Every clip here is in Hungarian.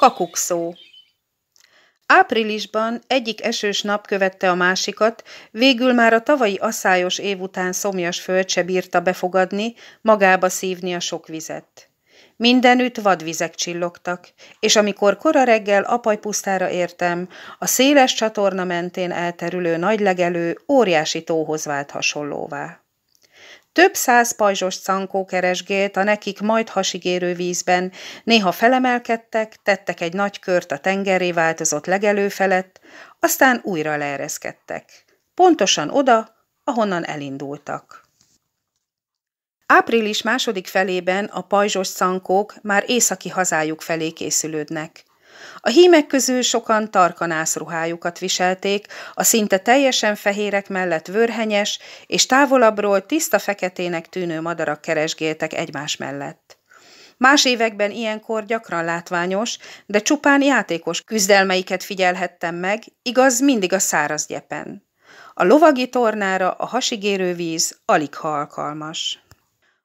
Kakukszó Áprilisban egyik esős nap követte a másikat, végül már a tavalyi aszályos év után szomjas föld se bírta befogadni, magába szívni a sok vizet. Mindenütt vadvizek csillogtak, és amikor kora reggel apajpusztára értem, a széles csatorna mentén elterülő nagylegelő óriási tóhoz vált hasonlóvá. Több száz pajzsos cankó keresgélt a nekik majd hasigérő vízben, néha felemelkedtek, tettek egy nagy kört a tengeré változott legelő felett, aztán újra leereszkedtek. Pontosan oda, ahonnan elindultak. Április második felében a pajzsos szankók már északi hazájuk felé készülődnek. A hímek közül sokan tarkanász ruhájukat viselték, a szinte teljesen fehérek mellett vörhenyes és távolabbról tiszta feketének tűnő madarak keresgéltek egymás mellett. Más években ilyenkor gyakran látványos, de csupán játékos küzdelmeiket figyelhettem meg, igaz mindig a száraz gyepen. A lovagi tornára a hasigérő víz alig ha alkalmas.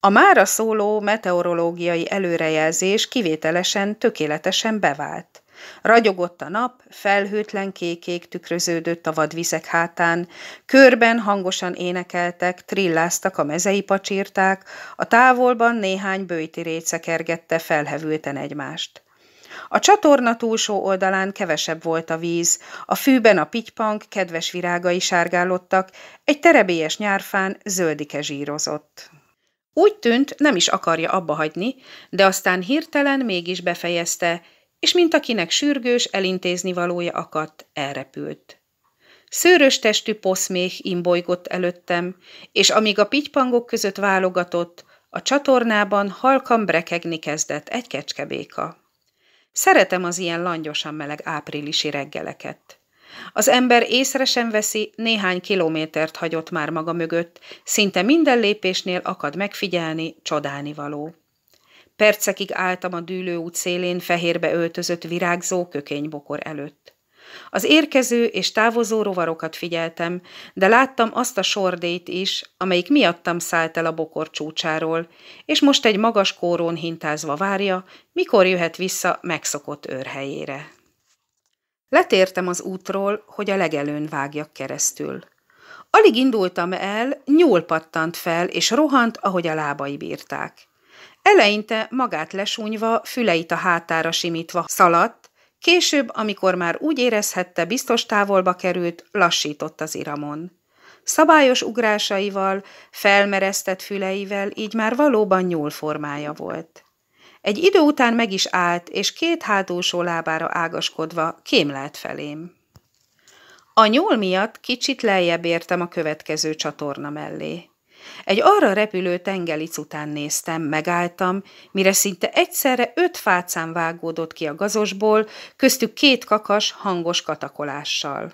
A mára szóló meteorológiai előrejelzés kivételesen tökéletesen bevált. Ragyogott a nap, felhőtlen kékék tükröződött a vadvizek hátán, körben hangosan énekeltek, trilláztak a mezei pacsírták, a távolban néhány bőti réce kergette felhevülten egymást. A csatorna túlsó oldalán kevesebb volt a víz, a fűben a pitypank kedves virágai sárgálottak, egy terebélyes nyárfán zöldike zsírozott. Úgy tűnt, nem is akarja abbahagyni, de aztán hirtelen mégis befejezte, és mint akinek sürgős elintézni valója akadt, elrepült. Szőrös testű poszmék imbolygott előttem, és amíg a pitypangok között válogatott, a csatornában halkan brekegni kezdett egy kecskebéka. Szeretem az ilyen langyosan meleg áprilisi reggeleket. Az ember észre sem veszi, néhány kilométert hagyott már maga mögött, szinte minden lépésnél akad megfigyelni, csodálni való. Percekig álltam a dűlő út szélén fehérbe öltözött virágzó kökénybokor előtt. Az érkező és távozó rovarokat figyeltem, de láttam azt a sordét is, amelyik miattam szállt el a bokor csúcsáról, és most egy magas kórón hintázva várja, mikor jöhet vissza megszokott őrhelyére. Letértem az útról, hogy a legelőn vágjak keresztül. Alig indultam el, nyúl pattant fel, és rohant, ahogy a lábai bírták. Eleinte magát lesúnyva, füleit a hátára simítva szaladt, később, amikor már úgy érezhette, biztos távolba került, lassított az iramon. Szabályos ugrásaival, felmeresztett füleivel így már valóban nyúl formája volt. Egy idő után meg is állt, és két hátulsó lábára ágaskodva kémlelt felém. A nyúl miatt kicsit lejjebb értem a következő csatorna mellé. Egy arra repülő tengelic után néztem, megálltam, mire szinte egyszerre öt fácán vágódott ki a gazosból, köztük két kakas hangos katakolással.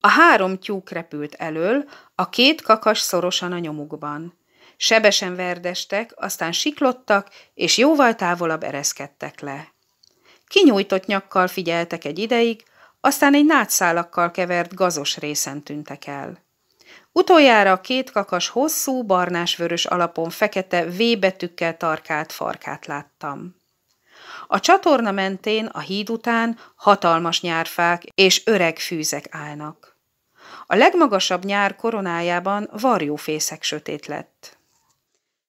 A három tyúk repült elől, a két kakas szorosan a nyomukban. Sebesen verdestek, aztán siklottak, és jóval távolabb ereszkedtek le. Kinyújtott nyakkal figyeltek egy ideig, aztán egy nátszálakkal kevert gazos részen tűntek el. Utoljára a két kakas hosszú, barnás-vörös alapon fekete V betűkkel tarkált farkát láttam. A csatorna mentén a híd után hatalmas nyárfák és öreg fűzek állnak. A legmagasabb nyár koronájában varjófészek sötét lett.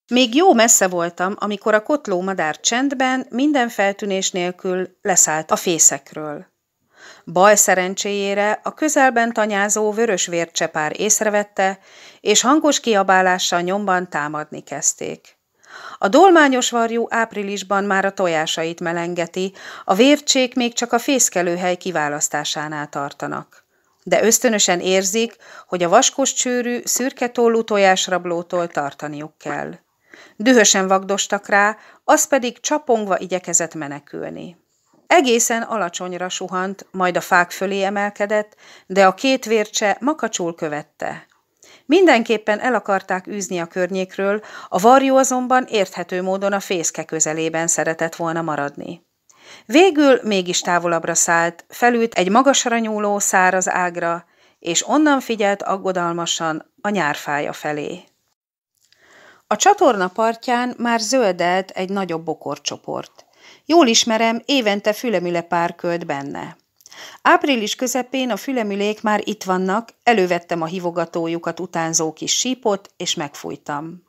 Még jó messze voltam, amikor a kotló madár csendben, minden feltűnés nélkül leszállt a fészekről. Baj szerencséjére a közelben tanyázó vörös vércsepár észrevette, és hangos kiabálással nyomban támadni kezdték. A dolmányos varjú áprilisban már a tojásait melengeti, a vércsék még csak a fészkelőhely kiválasztásánál tartanak. De ösztönösen érzik, hogy a vaskos csőrű, szürke tollú tojásrablótól tartaniuk kell. Dühösen vagdostak rá, az pedig csapongva igyekezett menekülni. Egészen alacsonyra suhant, majd a fák fölé emelkedett, de a két vércse makacsul követte. Mindenképpen el akarták űzni a környékről, a varjó azonban érthető módon a fészke közelében szeretett volna maradni. Végül mégis távolabbra szállt, felült egy magasra nyúló száraz ágra, és onnan figyelt aggodalmasan a nyárfája felé. A csatorna partján már zöldelt egy nagyobb bokorcsoport. Jól ismerem, évente fülemüle pár költ benne. Április közepén a fülemülék már itt vannak, elővettem a hivogatójukat utánzó kis sípot, és megfújtam.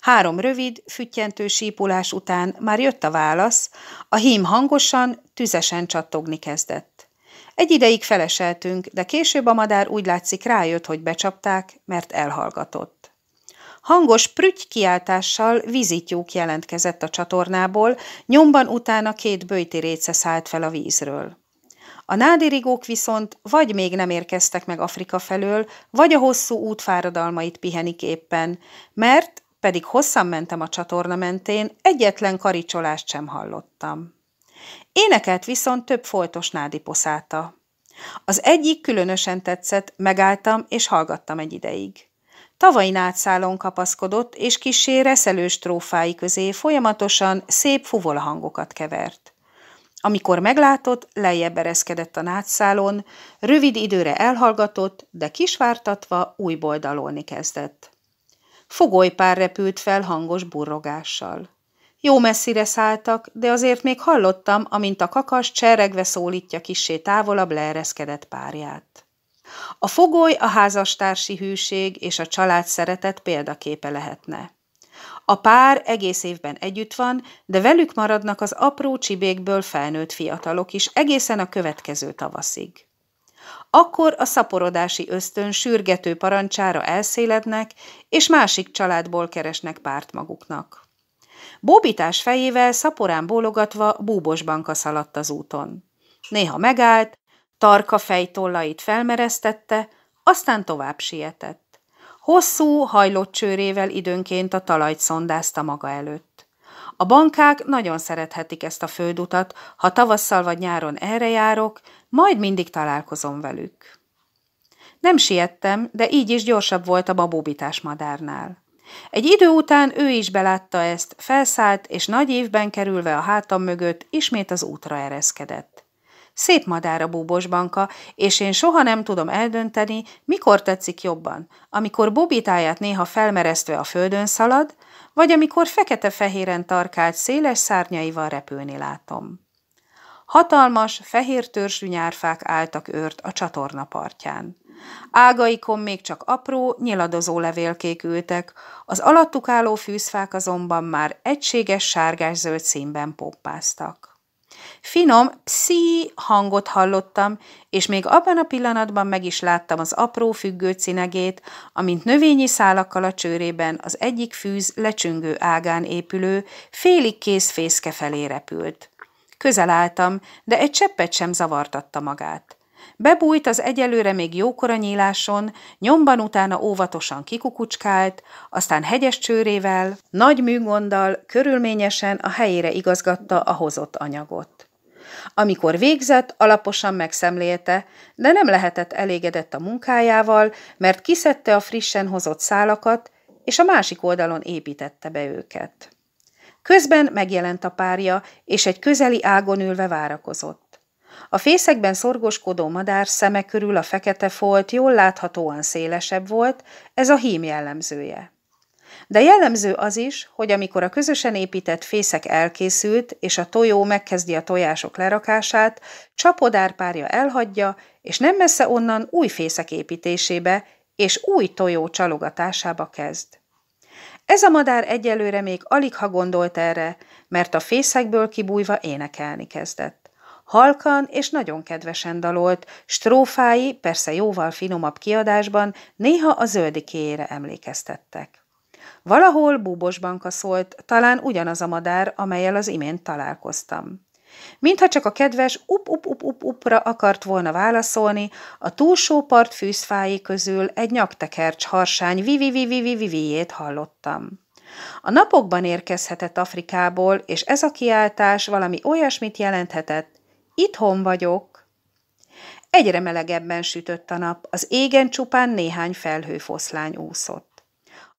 Három rövid, füttyentő sípulás után már jött a válasz, a hím hangosan, tüzesen csattogni kezdett. Egy ideig feleseltünk, de később a madár úgy látszik rájött, hogy becsapták, mert elhallgatott. Hangos prügy kiáltással vízítyúk jelentkezett a csatornából, nyomban utána két bőti réce szállt fel a vízről. A nádirigók viszont vagy még nem érkeztek meg Afrika felől, vagy a hosszú út fáradalmait pihenik éppen, mert pedig hosszan mentem a csatorna mentén, egyetlen karicsolást sem hallottam. Énekelt viszont több foltos nádi poszáta. Az egyik különösen tetszett, megálltam és hallgattam egy ideig. Tavain átszálon kapaszkodott, és kisé reszelős trófái közé folyamatosan szép fuvolhangokat kevert. Amikor meglátott, lejjebb ereszkedett a nátszálon, rövid időre elhallgatott, de kisvártatva újból dalolni kezdett. Fogolypár repült fel hangos burrogással. Jó messzire szálltak, de azért még hallottam, amint a kakas cseregve szólítja kisé távolabb leereszkedett párját. A fogoly a házastársi hűség és a család szeretet példaképe lehetne. A pár egész évben együtt van, de velük maradnak az apró csibékből felnőtt fiatalok is egészen a következő tavaszig. Akkor a szaporodási ösztön sürgető parancsára elszélednek, és másik családból keresnek párt maguknak. Bóbitás fejével szaporán bólogatva búbosbanka szaladt az úton. Néha megállt, Tarka fejtollait felmeresztette, aztán tovább sietett. Hosszú, hajlott csőrével időnként a talajt szondázta maga előtt. A bankák nagyon szerethetik ezt a földutat, ha tavasszal vagy nyáron erre járok, majd mindig találkozom velük. Nem siettem, de így is gyorsabb volt a babóbitás madárnál. Egy idő után ő is belátta ezt, felszállt, és nagy évben kerülve a hátam mögött ismét az útra ereszkedett. Szép madár a búbos banka, és én soha nem tudom eldönteni, mikor tetszik jobban, amikor bobitáját néha felmeresztve a földön szalad, vagy amikor fekete-fehéren tarkált széles szárnyaival repülni látom. Hatalmas, fehér törzsű nyárfák álltak őrt a csatorna partján. Ágaikon még csak apró, nyiladozó levélkék ültek, az alattuk álló fűzfák azonban már egységes sárgás-zöld színben poppáztak. Finom psi hangot hallottam, és még abban a pillanatban meg is láttam az apró függő cinegét, amint növényi szálakkal a csőrében az egyik fűz lecsüngő ágán épülő, félig kész fészke felé repült. Közel álltam, de egy cseppet sem zavartatta magát. Bebújt az egyelőre még jókora nyíláson, nyomban utána óvatosan kikukucskált, aztán hegyes csőrével, nagy műgonddal körülményesen a helyére igazgatta a hozott anyagot. Amikor végzett, alaposan megszemlélte, de nem lehetett elégedett a munkájával, mert kiszedte a frissen hozott szálakat, és a másik oldalon építette be őket. Közben megjelent a párja, és egy közeli ágon ülve várakozott. A fészekben szorgoskodó madár szeme körül a fekete folt jól láthatóan szélesebb volt, ez a hím jellemzője. De jellemző az is, hogy amikor a közösen épített fészek elkészült, és a tojó megkezdi a tojások lerakását, csapodárpárja elhagyja, és nem messze onnan új fészek építésébe és új tojó csalogatásába kezd. Ez a madár egyelőre még alig ha gondolt erre, mert a fészekből kibújva énekelni kezdett. Halkan és nagyon kedvesen dalolt, strófái, persze jóval finomabb kiadásban, néha a zöldikéjére emlékeztettek. Valahol búbosbanka szólt, talán ugyanaz a madár, amelyel az imént találkoztam. Mintha csak a kedves up-up-up-up-upra akart volna válaszolni, a túlsó part fűzfái közül egy nyaktekercs harsány vivi vivi vivi viviét hallottam. A napokban érkezhetett Afrikából, és ez a kiáltás valami olyasmit jelenthetett, Itthon vagyok. Egyre melegebben sütött a nap, az égen csupán néhány felhőfoszlány úszott.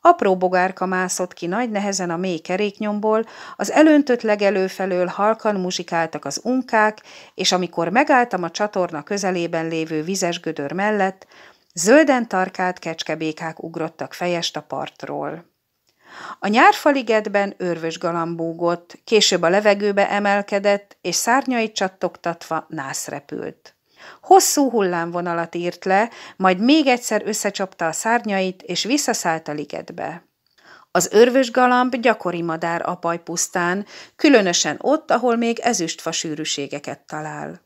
Apró bogárka mászott ki nagy nehezen a mély keréknyomból, az elöntött legelő felől halkan muzsikáltak az unkák, és amikor megálltam a csatorna közelében lévő vizes gödör mellett, zölden tarkált kecskebékák ugrottak fejest a partról. A nyárfaligetben örvös galambúgott, később a levegőbe emelkedett, és szárnyait csattogtatva nász repült. Hosszú hullámvonalat írt le, majd még egyszer összecsapta a szárnyait, és visszaszállt a ligetbe. Az örvös galamb gyakori madár apaj pusztán, különösen ott, ahol még ezüstfa sűrűségeket talál.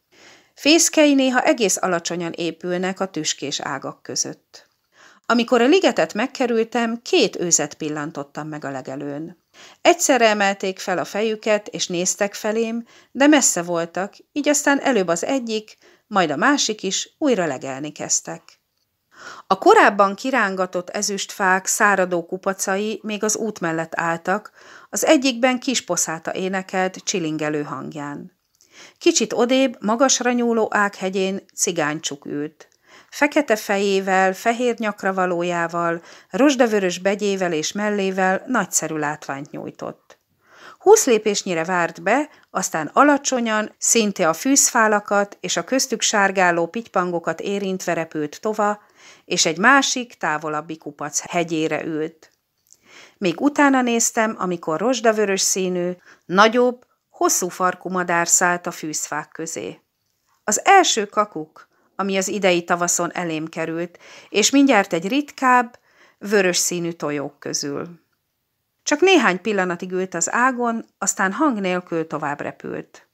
Fészkei néha egész alacsonyan épülnek a tüskés ágak között. Amikor a ligetet megkerültem, két őzet pillantottam meg a legelőn. Egyszerre emelték fel a fejüket, és néztek felém, de messze voltak, így aztán előbb az egyik, majd a másik is újra legelni kezdtek. A korábban kirángatott ezüstfák száradó kupacai még az út mellett álltak, az egyikben kis poszáta énekelt csilingelő hangján. Kicsit odébb, magasra nyúló ághegyén cigánycsuk ült fekete fejével, fehér nyakra valójával, rozsdavörös begyével és mellével nagyszerű látványt nyújtott. Húsz lépésnyire várt be, aztán alacsonyan, szinte a fűszfálakat és a köztük sárgáló pitypangokat érintve repült tova, és egy másik, távolabbi kupac hegyére ült. Még utána néztem, amikor rozsdavörös színű, nagyobb, hosszú farkú madár szállt a fűszfák közé. Az első kakuk, ami az idei tavaszon elém került, és mindjárt egy ritkább, vörös színű tojók közül. Csak néhány pillanatig ült az ágon, aztán hang nélkül tovább repült.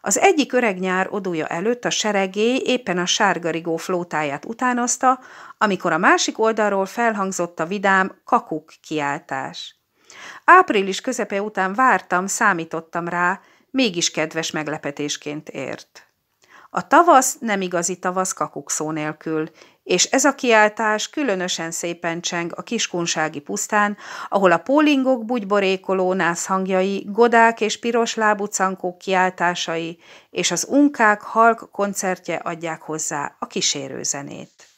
Az egyik öreg nyár odúja előtt a seregé éppen a sárgarigó flótáját utánozta, amikor a másik oldalról felhangzott a vidám kakuk kiáltás. Április közepe után vártam, számítottam rá, mégis kedves meglepetésként ért. A tavasz nem igazi tavasz kakukszó nélkül, és ez a kiáltás különösen szépen cseng a kiskunsági pusztán, ahol a pólingok bugyborékoló hangjai, godák és lábú cankók kiáltásai és az unkák halk koncertje adják hozzá a kísérőzenét.